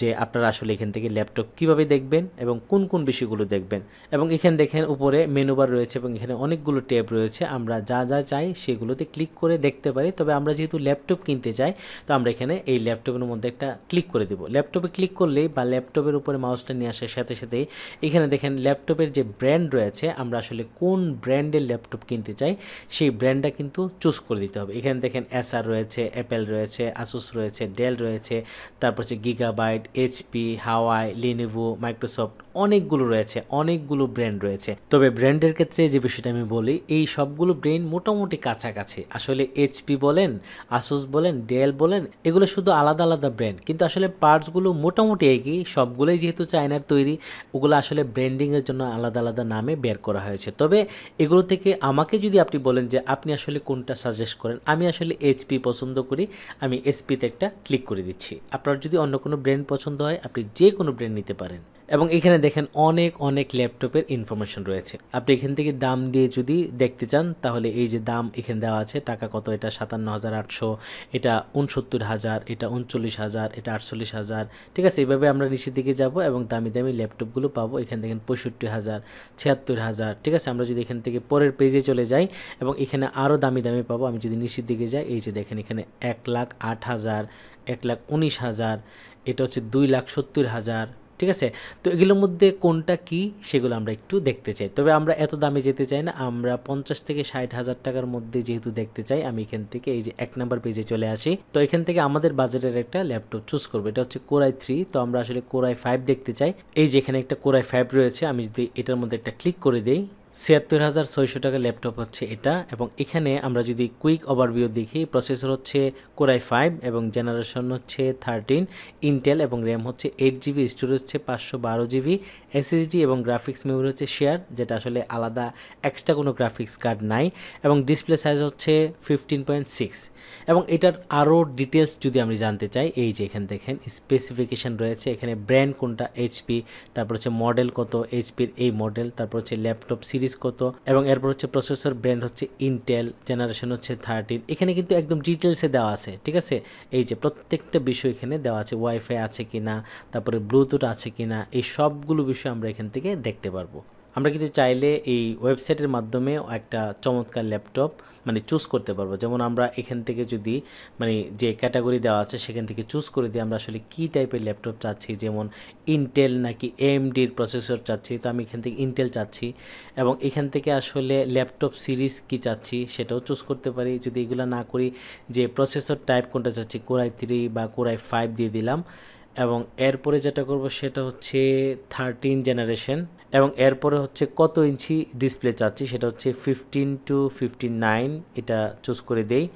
যে আপনারা আসলে এখান থেকে ল্যাপটপ কিভাবে দেখবেন এবং কোন কোন বিষয়গুলো দেখবেন এবং এখানে দেখেন উপরে মেনুবার রয়েছে এবং এখানে অনেকগুলো ট্যাব রয়েছে আমরা যা যা চাই সেগুলোতে ক্লিক করে দেখতে পারি তবে আমরা যেহেতু ল্যাপটপ কিনতে চাই তো আমরা এখানে এই ল্যাপটপের মধ্যে একটা ক্লিক করে করে দেব ল্যাপটপে ক্লিক করলে বা ল্যাপটপের উপরে মাউসটা নিয়ে আসার সাথে সাথে এখানে দেখেন ল্যাপটপের যে ব্র্যান্ড রয়েছে আমরা আসলে কোন ব্র্যান্ডের ল্যাপটপ কিনতে চাই সেই ব্র্যান্ডটা কিন্তু চুজ করে দিতে হবে এখানে দেখেন এসআর রয়েছে অ্যাপেল রয়েছে আসুস রয়েছে ডেল রয়েছে তারপর হচ্ছে Gigabyte HP Huawei Lenovo Microsoft অনেকগুলো রয়েছে অনেকগুলো ব্র্যান্ড রয়েছে তবে ব্র্যান্ডের ক্ষেত্রে যে বিষয়টা আমি বলি এই সবগুলো ব্র্যান্ড মোটামুটি কাছাকাছি আসলে এইচপি বলেন আসুস বলেন ডেল বলেন এগুলো শুধু আলাদা আলাদা ব্র্যান্ড কিন্তু আসলে পার্টসগুলো মোটামুটি একই সবগুলোই যেহেতু চায়নার তৈরি ওগুলো আসলে ব্র্যান্ডিংয়ের জন্য আলাদা আলাদা নামে বের করা হয়েছে তবে এগুলো থেকে আমাকে যদি আপনি বলেন যে আপনি আসলে কোনটা সাজেস্ট করেন আমি আসলে এইচপি পছন্দ করি আমি এসপিতে একটা ক্লিক করে দিচ্ছি আপনার যদি অন্য কোনো ব্র্যান্ড পছন্দ হয় আপনি যে কোনো ব্র্যান্ড নিতে পারেন এবং এখানে দেখেন অনেক অনেক ল্যাপটপের ইনফরমেশন রয়েছে আপনি এখান থেকে দাম দিয়ে যদি দেখতে চান তাহলে এই যে দাম এখানে দেওয়া আছে টাকা কত এটা সাতান্ন হাজার আটশো এটা উনসত্তর হাজার এটা উনচল্লিশ হাজার এটা আটচল্লিশ হাজার ঠিক আছে এইভাবে আমরা নিচের দিকে যাব এবং দামি দামি ল্যাপটপগুলো পাবো এখানে দেখেন পঁয়ষট্টি হাজার ছিয়াত্তর হাজার ঠিক আছে আমরা যদি এখান থেকে পরের পেজে চলে যাই এবং এখানে আরও দামি দামি পাবো আমি যদি নিচের দিকে যাই এই যে দেখেন এখানে এক লাখ আট হাজার এক লাখ উনিশ হাজার এটা হচ্ছে দুই লাখ সত্তর হাজার ঠিক আছে তো এগুলোর মধ্যে কোনটা কি সেগুলো আমরা একটু দেখতে চাই তবে আমরা এত দামে যেতে চাই না আমরা পঞ্চাশ থেকে ষাট হাজার টাকার মধ্যে যেহেতু দেখতে চাই আমি এখান থেকে এই যে এক নম্বর পেজে চলে আসি তো এখান থেকে আমাদের বাজেটের একটা ল্যাপটপ চুজ করবো এটা হচ্ছে কোরাই থ্রি তো আমরা আসলে কোরাই ফাইভ দেখতে চাই এই যেখানে একটা কোরাই ফাইভ রয়েছে আমি যদি এটার মধ্যে একটা ক্লিক করে দিই ছিয়াত্তর হাজার ছয়শো টাকা ল্যাপটপ হচ্ছে এটা এবং এখানে আমরা যদি কুইক ওভারভিউ দেখি প্রসেসর হচ্ছে কোরাই ফাইভ এবং জেনারেশন হচ্ছে থার্টিন ইন্টেল এবং র্যাম হচ্ছে এইট জিবি স্টোরেজ হচ্ছে পাঁচশো বারো জিবি এসএসডি এবং গ্রাফিক্স মেমোরি হচ্ছে শেয়ার যেটা আসলে আলাদা এক্সট্রা কোনো গ্রাফিক্স কার্ড নাই এবং ডিসপ্লে সাইজ হচ্ছে ফিফটিন পয়েন্ট সিক্স এবং এটার আরও ডিটেলস যদি আমি জানতে চাই এই যে এখানে দেখেন স্পেসিফিকেশান রয়েছে এখানে ব্র্যান্ড কোনটা এইচপি তারপর হচ্ছে মডেল কত এইচপির এই মডেল তারপর হচ্ছে ল্যাপটপ সিরিজ কত এবং এরপর হচ্ছে প্রসেসর ব্র্যান্ড হচ্ছে ইন্টেল জেনারেশন হচ্ছে থার্টিন এখানে কিন্তু একদম ডিটেলসে দেওয়া আছে ঠিক আছে এই যে প্রত্যেকটা বিষয় এখানে দেওয়া আছে ওয়াইফাই আছে কি না তারপরে ব্লুটুথ আছে কি না এই সবগুলো বিষয় আমরা এখান থেকে দেখতে পারবো আমরা কিন্তু চাইলে এই ওয়েবসাইটের মাধ্যমে একটা চমৎকার ল্যাপটপ মানে চুজ করতে পারবো যেমন আমরা এখান থেকে যদি মানে যে ক্যাটাগরি দেওয়া আছে সেখান থেকে চুজ করে দিয়ে আমরা আসলে কী টাইপের ল্যাপটপ চাচ্ছি যেমন ইন্টেল নাকি এমডির প্রসেসর চাচ্ছি তো আমি এখান থেকে ইন্টেল চাচ্ছি এবং এখান থেকে আসলে ল্যাপটপ সিরিজ কি চাচ্ছি সেটাও চুজ করতে পারি যদি এগুলো না করি যে প্রসেসর টাইপ কোনটা চাচ্ছি কোরাই থ্রি বা কোরাই ফাইভ দিয়ে দিলাম এবং এরপরে যেটা করব সেটা হচ্ছে থার্টিন জেনারেশন এবং এরপরে হচ্ছে কত ইঞ্চি ডিসপ্লে চাচ্ছি সেটা হচ্ছে ফিফটিন টু ফিফটিন নাইন এটা চুজ করে দেই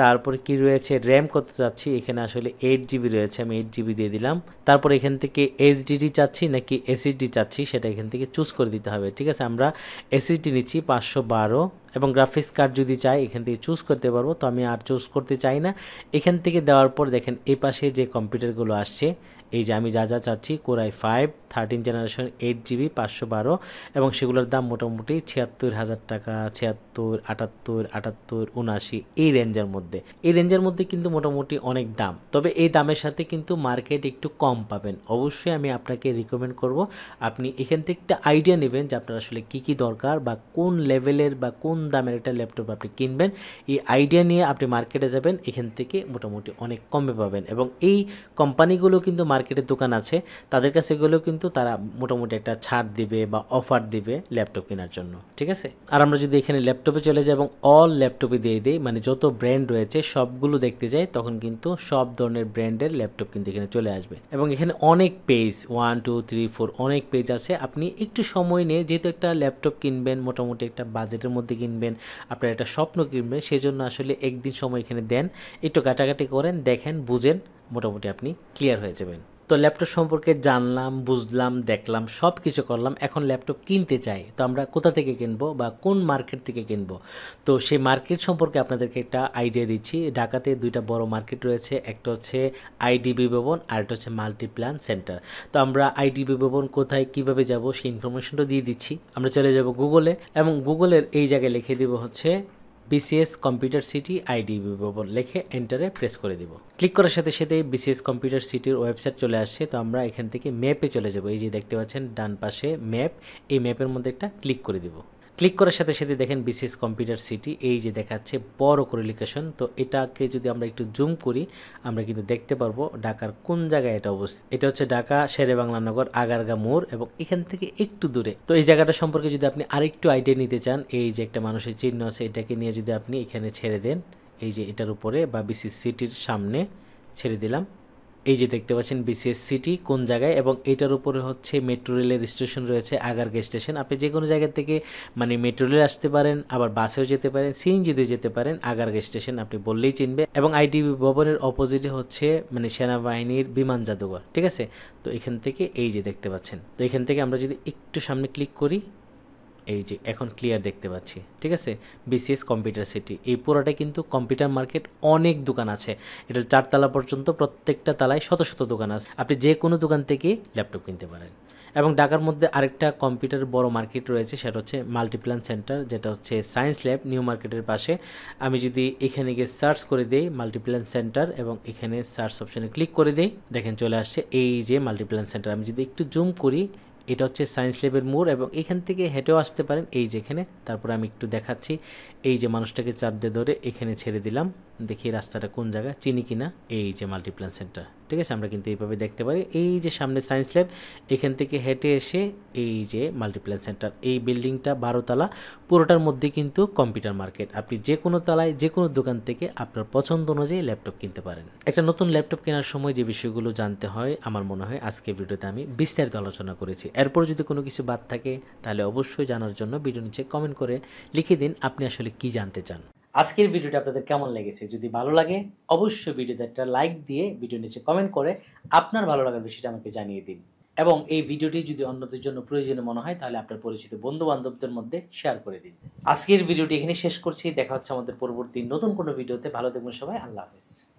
তারপরে কি রয়েছে র্যাম কত চাচ্ছি এখানে আসলে এইট জিবি রয়েছে আমি এইট জিবি দিয়ে দিলাম তারপর এখান থেকে এইচডিডি চাচ্ছি নাকি এসএসডি চাচ্ছি সেটা এখান থেকে চুজ করে দিতে হবে ঠিক আছে আমরা এসএসডি নিচ্ছি পাঁচশো বারো এবং গ্রাফিক্স কার্ড যদি চাই এখান থেকে চুজ করতে পারবো তো আমি আর চুজ করতে চাই না এখান থেকে দেওয়ার পর দেখেন এই পাশে যে কম্পিউটারগুলো আসছে এই যে আমি যা যা চাচ্ছি core i five thirteen generation eight GB পাঁচশো বারো এবং সেগুলোর দাম মোটামুটি ছিয়াত্তর হাজার টাকা ছিয়াত্তর আটাত্তর আটাত্তর উনআশি এই রেঞ্জের মধ্যে এই রেঞ্জের মধ্যে কিন্তু মোটামুটি অনেক দাম তবে এই দামের সাথে কিন্তু মার্কেট একটু কম পাবেন অবশ্যই আমি আপনাকে রিকমেন্ড করব আপনি এখান থেকে একটা আইডিয়া নেবেন যে আপনার আসলে কী কী দরকার বা কোন লেভেলের বা কোন দামের একটা ল্যাপটপ আপনি কিনবেন এই আইডিয়া নিয়ে আপনি মার্কেটে যাবেন এখান থেকে মোটামুটি অনেক কমে পাবেন এবং এই কোম্পানিগুলো কিন্তু মার্কেটের দোকান আছে তাদের কাছে এগুলো কিন্তু তারা মোটামুটি একটা ছাড় দিবে বা অফার দিবে ল্যাপটপ কেনার জন্য ঠিক আছে আর আমরা যদি এখানে ল্যাপটপে চলে যাই এবং অল ল্যাপটপে দিয়ে দিই মানে যত ব্র্যান্ড রয়েছে সবগুলো দেখতে যাই তখন কিন্তু সব ধরনের ব্র্যান্ডের ল্যাপটপ কিন্তু এখানে চলে আসবে এবং এখানে অনেক page one two three four অনেক পেজ আছে আপনি একটু সময় নিয়ে যেহেতু একটা ল্যাপটপ কিনবেন মোটামুটি একটা বাজেটের মধ্যে কিনবেন কিনবেন আপনার একটা স্বপ্ন কিনবেন সেজন্য আসলে একদিন সময় এখানে দেন একটু ঘাটাঘাটি করেন দেখেন বুঝেন মোটামুটি আপনি ক্লিয়ার হয়ে যাবেন তো ল্যাপটপ সম্পর্কে জানলাম বুঝলাম দেখলাম সব কিছু করলাম এখন ল্যাপটপ কিনতে চাই তো আমরা কোথা থেকে কিনবো বা কোন মার্কেট থেকে কিনবো তো সেই মার্কেট সম্পর্কে আপনাদেরকে একটা আইডিয়া দিচ্ছি ঢাকাতে দুইটা বড় মার্কেট রয়েছে একটা হচ্ছে আইডিবি ভবন আর একটা হচ্ছে মাল্টিপ্ল্যান সেন্টার তো আমরা আইডিবি ভবন কোথায় কিভাবে যাব সেই ইনফরমেশনটা দিয়ে দিচ্ছি আমরা চলে যাব গুগলে এবং গুগলের এই জায়গায় লিখে দেবো হচ্ছে বিসিএস কম্পিউটার সিটি আইডি ভবন লিখে এন্টারে প্রেস করে দিব ক্লিক করার সাথে সাথে বিসিএস কম্পিউটার সিটির ওয়েবসাইট চলে আসছে তো আমরা এখান থেকে ম্যাপে চলে যাব এই যে দেখতে পাচ্ছেন ডান পাশে ম্যাপ এই ম্যাপের মধ্যে একটা ক্লিক করে দিব ক্লিক করার সাথে সাথে দেখেন বিসিএস কম্পিউটার সিটি এই যে দেখাচ্ছে বড় কোরিলিকেশন তো এটাকে যদি আমরা একটু জুম করি আমরা কিন্তু দেখতে পারবো ঢাকার কোন জায়গায় এটা অবস্থিত এটা হচ্ছে ঢাকা বাংলা নগর আগারগা মোড় এবং এখান থেকে একটু দূরে তো এই জায়গাটা সম্পর্কে যদি আপনি আরেকটু আইডিয়া নিতে চান এই যে একটা মানুষের চিহ্ন আছে এটাকে নিয়ে যদি আপনি এখানে ছেড়ে দেন এই যে এটার উপরে বা বিসিএস সিটির সামনে ছেড়ে দিলাম এই যে দেখতে পাচ্ছেন বিসিএস সিটি কোন জায়গায় এবং এটার উপরে হচ্ছে মেট্রো রেলের স্টেশন রয়েছে আগারগে স্টেশন আপনি যে কোনো জায়গা থেকে মানে মেট্রো রেলে আসতে পারেন আবার বাসেও যেতে পারেন সিএনজিতে যেতে পারেন আগারগে স্টেশন আপনি বললেই চিনবে এবং আইটিবি ভবনের অপোজিটে হচ্ছে মানে সেনাবাহিনীর বিমান জাদুঘর ঠিক আছে তো এখান থেকে এই যে দেখতে পাচ্ছেন তো এখান থেকে আমরা যদি একটু সামনে ক্লিক করি এই যে এখন ক্লিয়ার দেখতে পাচ্ছি ঠিক আছে বিসিএস কম্পিউটার সিটি এই পুরোটা কিন্তু কম্পিউটার মার্কেট অনেক দোকান আছে এটা চারতলা পর্যন্ত প্রত্যেকটা তালায় শত শত দোকান আছে আপনি যে কোনো দোকান থেকে ল্যাপটপ কিনতে পারেন এবং ঢাকার মধ্যে আরেকটা কম্পিউটার বড় মার্কেট রয়েছে সেটা হচ্ছে মাল্টিপ্ল্যান সেন্টার যেটা হচ্ছে সায়েন্স ল্যাব নিউ মার্কেটের পাশে আমি যদি এখানে গিয়ে সার্চ করে দিই মাল্টিপ্ল্যান সেন্টার এবং এখানে সার্চ অপশানে ক্লিক করে দিই দেখেন চলে আসছে এই যে মাল্টিপ্ল্যান সেন্টার আমি যদি একটু জুম করি এটা হচ্ছে সায়েন্স ল্যাবের মোড় এবং এখান থেকে হেঁটেও আসতে পারেন এই যেখানে তারপরে আমি একটু দেখাচ্ছি এই যে মানুষটাকে চাপ দিয়ে ধরে এখানে ছেড়ে দিলাম দেখি রাস্তাটা কোন জায়গা চিনি কিনা এই যে মাল্টিপ্ল্যান সেন্টার ঠিক আছে আমরা কিন্তু এইভাবে দেখতে পারি এই যে সামনে সায়েন্স ল্যাব এখান থেকে হেঁটে এসে এই যে মাল্টিপ্ল্যান সেন্টার এই বিল্ডিংটা বারোতলা পুরোটার মধ্যে কিন্তু কম্পিউটার মার্কেট আপনি যে কোনো তলায় যে কোনো দোকান থেকে আপনার পছন্দ অনুযায়ী ল্যাপটপ কিনতে পারেন একটা নতুন ল্যাপটপ কেনার সময় যে বিষয়গুলো জানতে হয় আমার মনে হয় আজকে ভিডিওতে আমি বিস্তারিত আলোচনা করেছি এরপর যদি কোনো কিছু বাদ থাকে তাহলে অবশ্যই জানার জন্য ভিডিও নিচে কমেন্ট করে লিখে দিন আপনি আসলে কি জানতে চান আজকের ভিডিওটা আপনাদের কেমন লেগেছে যদি ভালো লাগে অবশ্যই ভিডিওতে একটা লাইক দিয়ে ভিডিও নিচে কমেন্ট করে আপনার ভালো লাগার বিষয়টা আমাকে জানিয়ে দিন এবং এই ভিডিওটি যদি অন্যদের জন্য প্রয়োজনীয় মনে হয় তাহলে আপনার পরিচিত বন্ধু বান্ধবদের মধ্যে শেয়ার করে দিন আজকের ভিডিওটি এখানে শেষ করছি দেখা হচ্ছে আমাদের পরবর্তী নতুন কোনো ভিডিওতে ভালো থাকবেন সবাই আল্লাহ হাফেজ